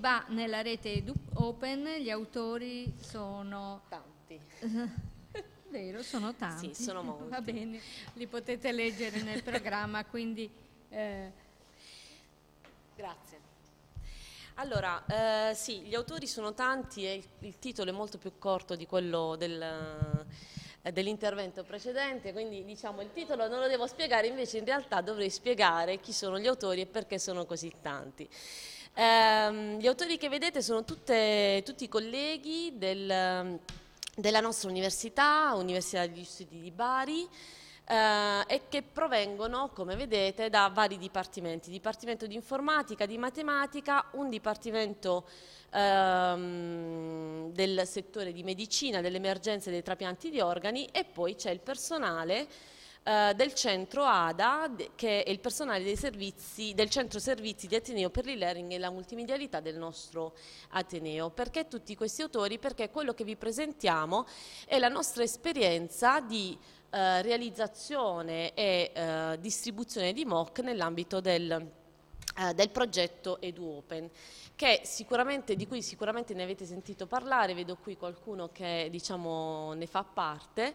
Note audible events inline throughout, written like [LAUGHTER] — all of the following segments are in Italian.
Va nella rete Edu Open, gli autori sono... Tanti. [LAUGHS] Vero, sono tanti. Sì, sono molti. Va bene, li potete leggere nel programma, quindi... Eh... Grazie. Allora, eh, sì, gli autori sono tanti e il, il, titolo è molto più corto di quello del eh, dell'intervento precedente, quindi diciamo il titolo non lo devo spiegare, invece in realtà dovrei spiegare chi sono gli autori e perché sono così tanti. Ehm, gli autori che vedete sono tutte, tutti colleghi del, della nostra università, Università degli Studi di Bari. Eh, e che provengono, come vedete, da vari dipartimenti, dipartimento di informatica, di matematica, un dipartimento ehm, del settore di medicina, delle emergenze dei trapianti di organi e poi c'è il personale eh, del centro ADA, che è il personale dei servizi, del centro servizi di Ateneo per l'e-learning e la multimedialità del nostro Ateneo. Perché tutti questi autori? Perché quello che vi presentiamo è la nostra esperienza di eh, realizzazione e eh, distribuzione di MOOC nell'ambito del eh, del progetto EduOpen, di cui sicuramente ne avete sentito parlare, vedo qui qualcuno che diciamo, ne fa parte.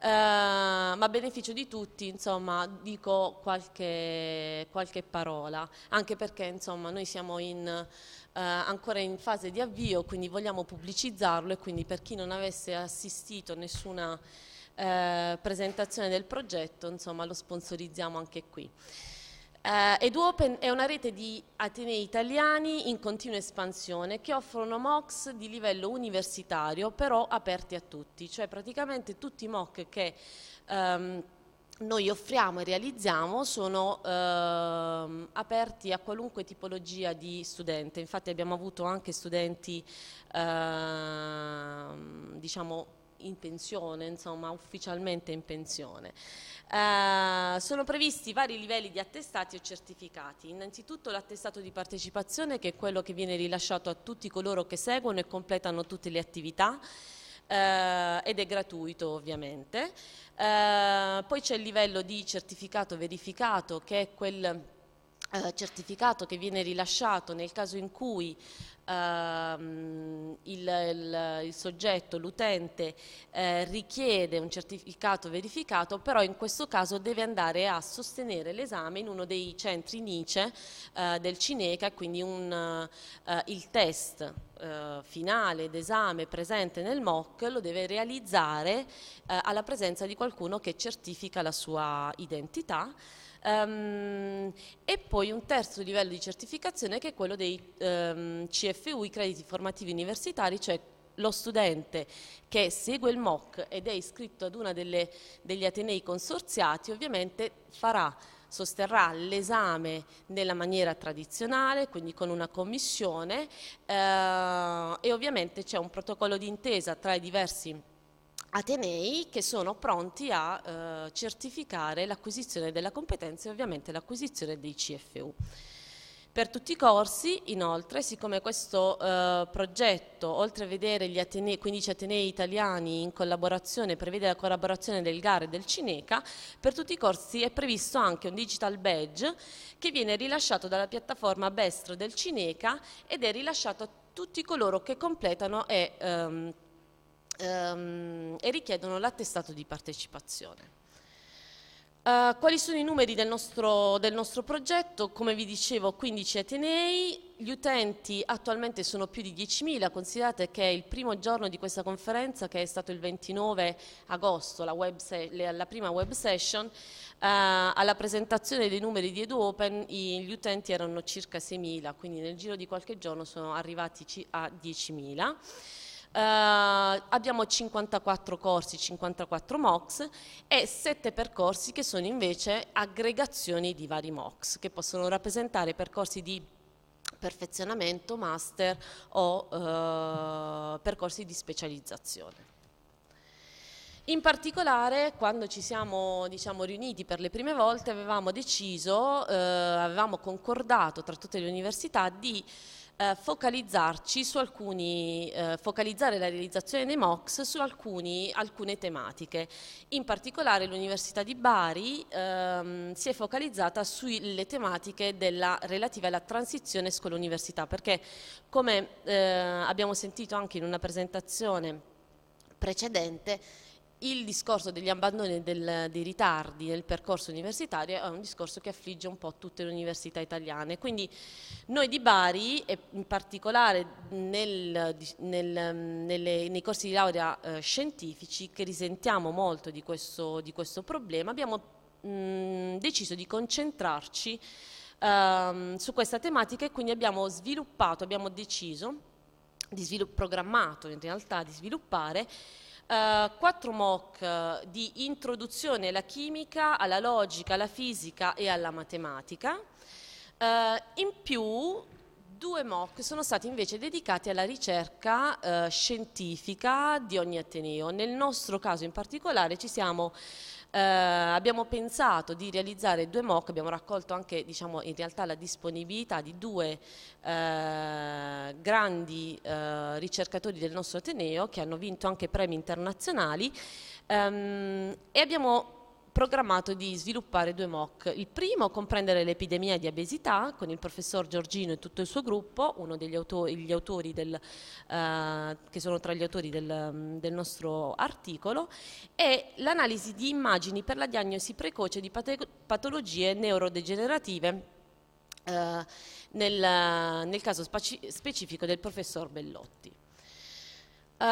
Eh, ma a beneficio di tutti, insomma, dico qualche, qualche parola, anche perché insomma, noi siamo in, eh, ancora in fase di avvio, quindi vogliamo pubblicizzarlo e quindi per chi non avesse assistito nessuna... Eh, presentazione del progetto, insomma lo sponsorizziamo anche qui. Eh, EduOpen è una rete di atenei italiani in continua espansione che offrono MOOCs di livello universitario però aperti a tutti, cioè praticamente tutti i MOOC che ehm, noi offriamo e realizziamo sono ehm, aperti a qualunque tipologia di studente, infatti abbiamo avuto anche studenti ehm, diciamo in pensione, insomma ufficialmente in pensione. Eh, sono previsti vari livelli di attestati o certificati, innanzitutto l'attestato di partecipazione che è quello che viene rilasciato a tutti coloro che seguono e completano tutte le attività eh, ed è gratuito ovviamente. Eh, poi c'è il livello di certificato verificato che è quel eh, certificato che viene rilasciato nel caso in cui ehm, il, il, il, soggetto, l'utente eh, richiede un certificato verificato, però in questo caso deve andare a sostenere l'esame in uno dei centri NICE eh, del Cineca, quindi un, eh, il test eh, finale d'esame presente nel MOC lo deve realizzare alla presenza di qualcuno che certifica la sua identità. Um, e poi un terzo livello di certificazione che è quello dei um, ehm, CFU, i crediti formativi universitari, cioè lo studente che segue il MOC ed è iscritto ad uno degli Atenei consorziati ovviamente farà, sosterrà l'esame nella maniera tradizionale, quindi con una commissione eh, e ovviamente c'è un protocollo di intesa tra i diversi atenei che sono pronti a eh, certificare l'acquisizione della competenza e ovviamente l'acquisizione dei CFU. Per tutti i corsi, inoltre, siccome questo eh, progetto, oltre a vedere gli atenei, 15 atenei italiani in collaborazione, prevede la collaborazione del GAR e del Cineca, per tutti i corsi è previsto anche un digital badge che viene rilasciato dalla piattaforma Bestro del Cineca ed è rilasciato a tutti coloro che completano e ehm, um, e richiedono l'attestato di partecipazione. Uh, quali sono i numeri del nostro, del nostro, progetto? Come vi dicevo, 15 Atenei, gli utenti attualmente sono più di 10.000, considerate che il primo giorno di questa conferenza, che è stato il 29 agosto, la, se- la prima web session, uh, alla presentazione dei numeri di EduOpen i, gli utenti erano circa 6.000, quindi nel giro di qualche giorno sono arrivati a 10.000. Eh, abbiamo 54 corsi, 54 MOOCs e 7 percorsi che sono invece aggregazioni di vari MOOCs che possono rappresentare percorsi di perfezionamento, master o eh, percorsi di specializzazione. In particolare quando ci siamo diciamo, riuniti per le prime volte avevamo deciso, eh, avevamo concordato tra tutte le università di eh, focalizzarci su alcuni, eh, focalizzare la realizzazione dei MOOCs su alcuni, alcune tematiche. In particolare l'Università di Bari ehm, si è focalizzata sulle tematiche della, relative alla transizione scuola-università, perché come eh, abbiamo sentito anche in una presentazione precedente, il discorso degli abbandoni e dei ritardi nel percorso universitario è un discorso che affligge un po' tutte le università italiane. Quindi noi di Bari, e in particolare nel, nel, nelle, nei corsi di laurea eh, scientifici, che risentiamo molto di questo, di questo problema, abbiamo mh, mm, deciso di concentrarci ehm, su questa tematica e quindi abbiamo sviluppato, abbiamo deciso, di programmato in realtà di sviluppare eh, quattro MOOC eh, di introduzione alla chimica, alla logica, alla fisica e alla matematica. Eh, in più due MOOC sono stati invece dedicati alla ricerca eh, scientifica di ogni Ateneo. Nel nostro caso in particolare ci siamo eh, abbiamo pensato di realizzare due mock, abbiamo raccolto anche diciamo, in realtà la disponibilità di due eh, grandi eh, ricercatori del nostro Ateneo che hanno vinto anche premi internazionali ehm, e abbiamo programmato di sviluppare due MOOC. Il primo, comprendere l'epidemia di obesità, con il professor Giorgino e tutto il suo gruppo, uno degli autori, autori del, eh, che sono tra gli autori del, mm, del nostro articolo, e l'analisi di immagini per la diagnosi precoce di patologie neurodegenerative eh, nel, nel, caso specifico del professor Bellotti. Uh,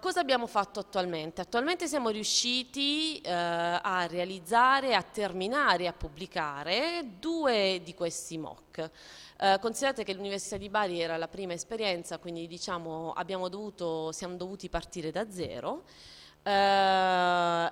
cosa abbiamo fatto attualmente? Attualmente siamo riusciti uh, a realizzare, a terminare, a pubblicare due di questi mock. Uh, considerate che l'Università di Bari era la prima esperienza, quindi diciamo dovuto, siamo dovuti partire da zero. Uh,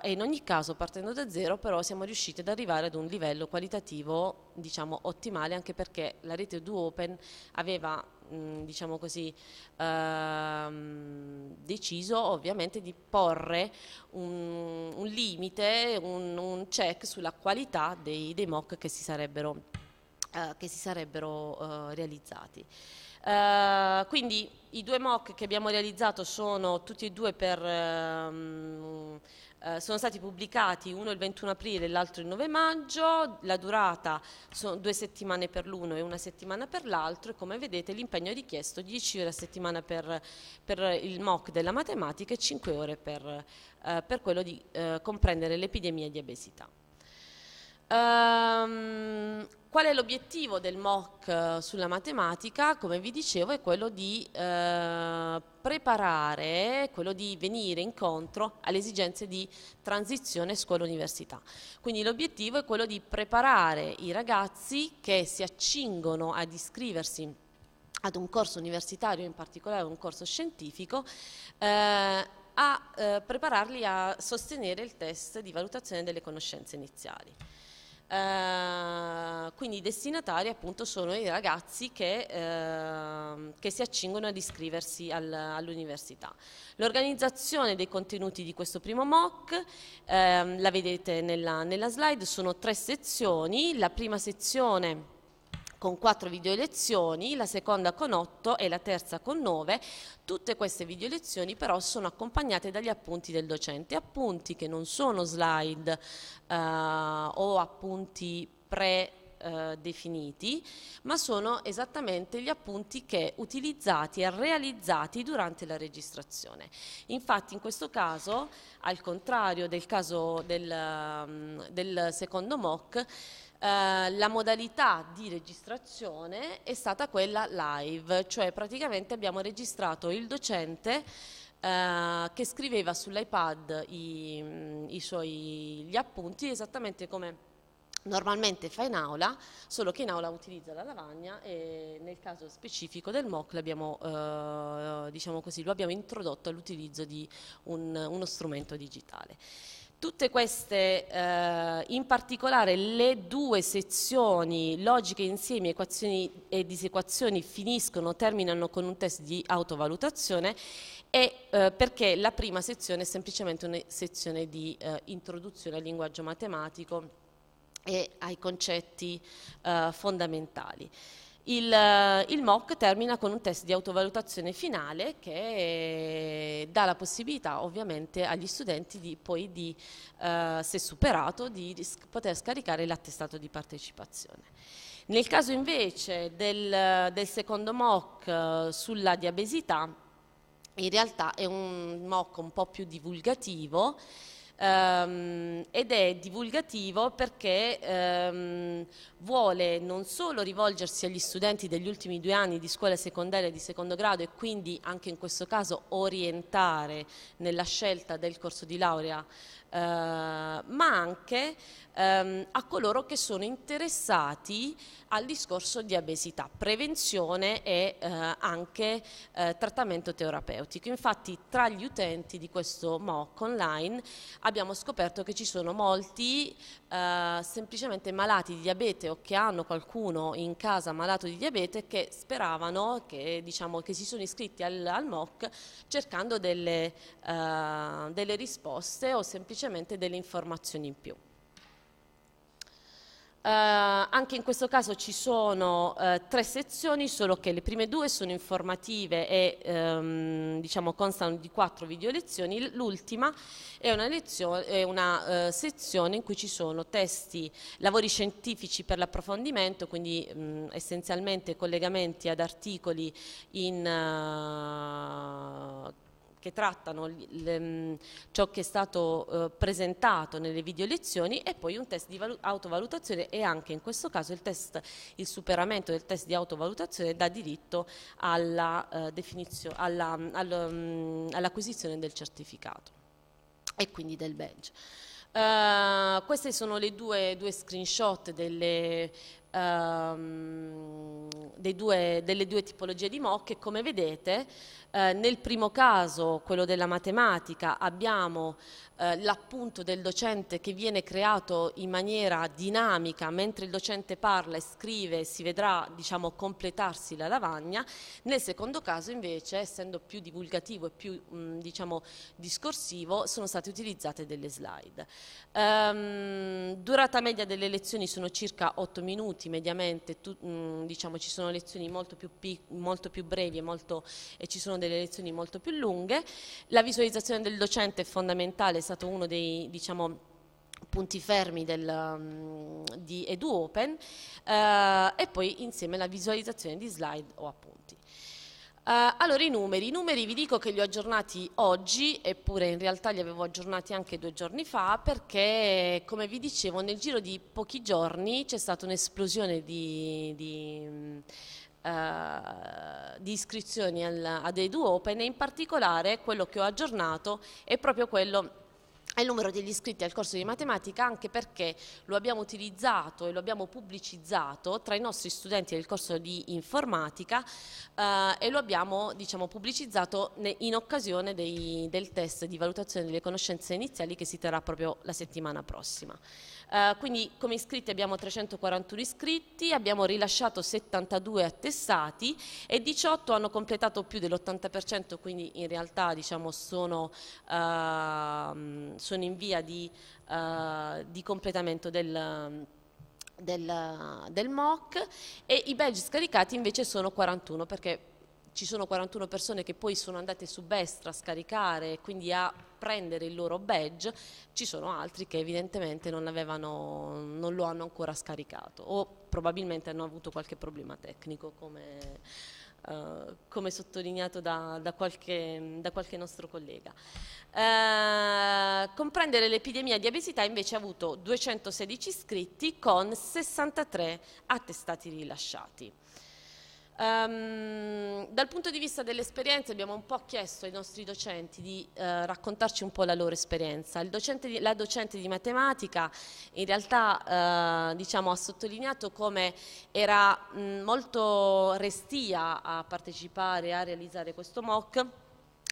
e in ogni caso partendo da zero però siamo riusciti ad arrivare ad un livello qualitativo diciamo ottimale anche perché la rete Do Open aveva Mm, diciamo così, ehm, deciso ovviamente di porre un, un limite, un, un, check sulla qualità dei, dei mock che si sarebbero, eh, che si sarebbero eh, realizzati. Uh, quindi i due mock che abbiamo realizzato sono tutti e due per um, eh, sono stati pubblicati uno il 21 aprile e l'altro il 9 maggio, la durata sono due settimane per l'uno e una settimana per l'altro e come vedete l'impegno è richiesto 10 ore a settimana per, per il MOC della matematica e 5 ore per, eh, per quello di eh, comprendere l'epidemia di obesità. Um, qual è l'obiettivo del MOC eh, sulla matematica? Come vi dicevo è quello di eh, preparare, quello di venire incontro alle esigenze di transizione scuola-università. Quindi l'obiettivo è quello di preparare i ragazzi che si accingono ad iscriversi ad un corso universitario, in particolare un corso scientifico, eh, a eh, prepararli a sostenere il test di valutazione delle conoscenze iniziali. Eh, quindi i destinatari appunto sono i ragazzi che, eh, che si accingono ad iscriversi al, all'università. L'organizzazione dei contenuti di questo primo MOOC eh, la vedete nella, nella slide, sono tre sezioni, la prima sezione con quattro video lezioni, la seconda con otto e la terza con nove. Tutte queste video lezioni però sono accompagnate dagli appunti del docente, appunti che non sono slide eh, o appunti pre definiti, ma sono esattamente gli appunti che utilizzati e realizzati durante la registrazione. Infatti in questo caso, al contrario del caso del, mm, del secondo MOOC, eh, la modalità di registrazione è stata quella live, cioè praticamente abbiamo registrato il docente eh, che scriveva sull'iPad i, mm, i suoi, gli appunti esattamente come normalmente fa in aula, solo che in aula utilizza la lavagna e nel caso specifico del MOOC eh, diciamo lo abbiamo introdotto all'utilizzo di un, uno strumento digitale. Tutte queste, eh, in particolare le due sezioni logiche insieme, equazioni e disequazioni, finiscono, terminano con un test di autovalutazione e, eh, perché la prima sezione è semplicemente una sezione di eh, introduzione al linguaggio matematico e ai concetti eh, fondamentali. Il, eh, il, MOC termina con un test di autovalutazione finale che eh, dà la possibilità ovviamente agli studenti di poi di, eh, se superato, di, poter scaricare l'attestato di partecipazione. Nel caso invece del, del secondo MOC eh, sulla diabesità, in realtà è un MOC un po' più divulgativo ehm, ed è divulgativo perché ehm, vuole non solo rivolgersi agli studenti degli ultimi due anni di scuola secondaria di secondo grado e quindi anche in questo caso orientare nella scelta del corso di laurea Uh, ma anche um, a coloro che sono interessati al discorso di obesità, prevenzione e uh, anche uh, trattamento terapeutico. Infatti tra gli utenti di questo MOOC online abbiamo scoperto che ci sono molti eh, semplicemente malati di diabete o che hanno qualcuno in casa malato di diabete che speravano, che, diciamo, che si sono iscritti al, al MOC cercando delle, eh, delle risposte o semplicemente delle informazioni in più. Uh, anche in questo caso ci sono uh, tre sezioni, solo che le prime due sono informative e um, diciamo, constano di quattro video lezioni, l'ultima è una, lezione, è una uh, sezione in cui ci sono testi, lavori scientifici per l'approfondimento, quindi um, essenzialmente collegamenti ad articoli in che trattano le, mm, ciò che è stato eh, presentato nelle video lezioni e poi un test di autovalutazione e anche in questo caso il, test, il superamento del test di autovalutazione dà diritto eh, mm, mm, all'acquisizione alla, all, all del certificato e quindi del badge. Uh, queste sono le due, due screenshot delle, ehm, due, delle due tipologie di mocche. come vedete eh, nel primo caso, quello della matematica, abbiamo eh, l'appunto del docente che viene creato in maniera dinamica mentre il docente parla e scrive si vedrà diciamo, completarsi la lavagna, nel secondo caso invece essendo più divulgativo e più mh, mm, diciamo, discorsivo sono state utilizzate delle slide. Ehm, durata media delle lezioni sono circa 8 minuti minuti mediamente, tu, mh, diciamo, ci sono lezioni molto più, pic- molto più brevi e, molto, e, ci sono delle lezioni molto più lunghe. La visualizzazione del docente è fondamentale, è stato uno dei diciamo, punti fermi del, di EduOpen eh, e poi insieme la visualizzazione di slide o appunti. Uh, allora i numeri, i numeri vi dico che li ho aggiornati oggi, eppure in realtà li avevo aggiornati anche due giorni fa perché come vi dicevo nel giro di pochi giorni c'è stata un'esplosione di, di, uh, di iscrizioni al, ad Edu Open e in particolare quello che ho aggiornato è proprio quello il numero degli iscritti al corso di matematica anche perché lo abbiamo utilizzato e lo abbiamo pubblicizzato tra i nostri studenti del corso di informatica eh, e lo abbiamo diciamo, pubblicizzato in occasione dei, del test di valutazione delle conoscenze iniziali che si terrà proprio la settimana prossima. Eh, quindi come iscritti abbiamo 341 iscritti, abbiamo rilasciato 72 attestati e 18 hanno completato più dell'80%, quindi in realtà diciamo, sono, uh, sono, in via di, uh, di completamento del... Del, del, MOC e i badge scaricati invece sono 41 perché ci sono 41 persone che poi sono andate su Bestra a scaricare e quindi a prendere il loro badge, ci sono altri che evidentemente non, avevano, non lo hanno ancora scaricato o probabilmente hanno avuto qualche problema tecnico come, eh, come sottolineato da, da, qualche, da, qualche, nostro collega. Eh, comprendere l'epidemia di obesità invece ha avuto 216 iscritti con 63 attestati rilasciati. Um, dal punto di vista delle esperienze abbiamo un po' chiesto ai nostri docenti di uh, raccontarci un po' la loro esperienza. Docente di, la docente di matematica in realtà uh, diciamo, ha sottolineato come era mh, molto restia a partecipare, a realizzare questo mock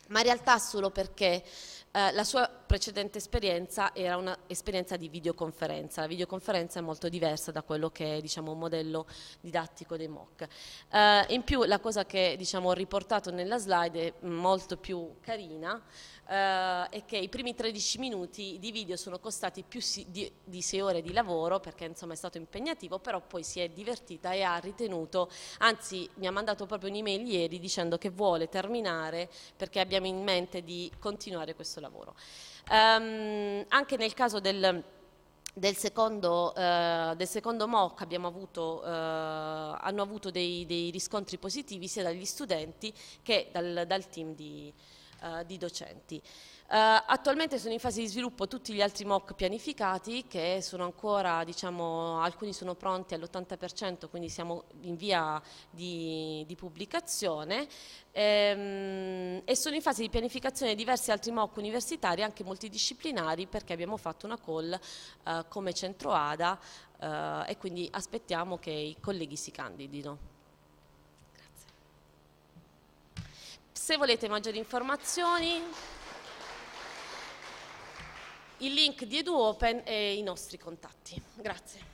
ma in realtà solo perché eh, la sua precedente esperienza era un'esperienza di videoconferenza. La videoconferenza è molto diversa da quello che è diciamo, un modello didattico dei MOOC. Eh, in più la cosa che diciamo, ho riportato nella slide è molto più carina, eh, è che i primi 13 minuti di video sono costati più si, di, di 6 ore di lavoro perché insomma, è stato impegnativo, però poi si è divertita e ha ritenuto, anzi mi ha mandato proprio un'email ieri dicendo che vuole terminare perché abbiamo abbiamo in mente di continuare questo lavoro. Um, anche nel caso del... Del secondo, eh, del secondo, MOOC avuto, eh, hanno avuto dei, dei, riscontri positivi sia dagli studenti che dal, dal team di, eh, di docenti. Uh, attualmente sono in fase di sviluppo tutti gli altri mock pianificati che sono ancora, diciamo, alcuni sono pronti all'80%, quindi siamo in via di, di pubblicazione ehm, e sono in fase di pianificazione diversi altri mock universitari, anche multidisciplinari, perché abbiamo fatto una call uh, come centro ADA uh, e quindi aspettiamo che i colleghi si candidino. Se volete maggiori informazioni, il link di EduOpen e i nostri contatti. Grazie.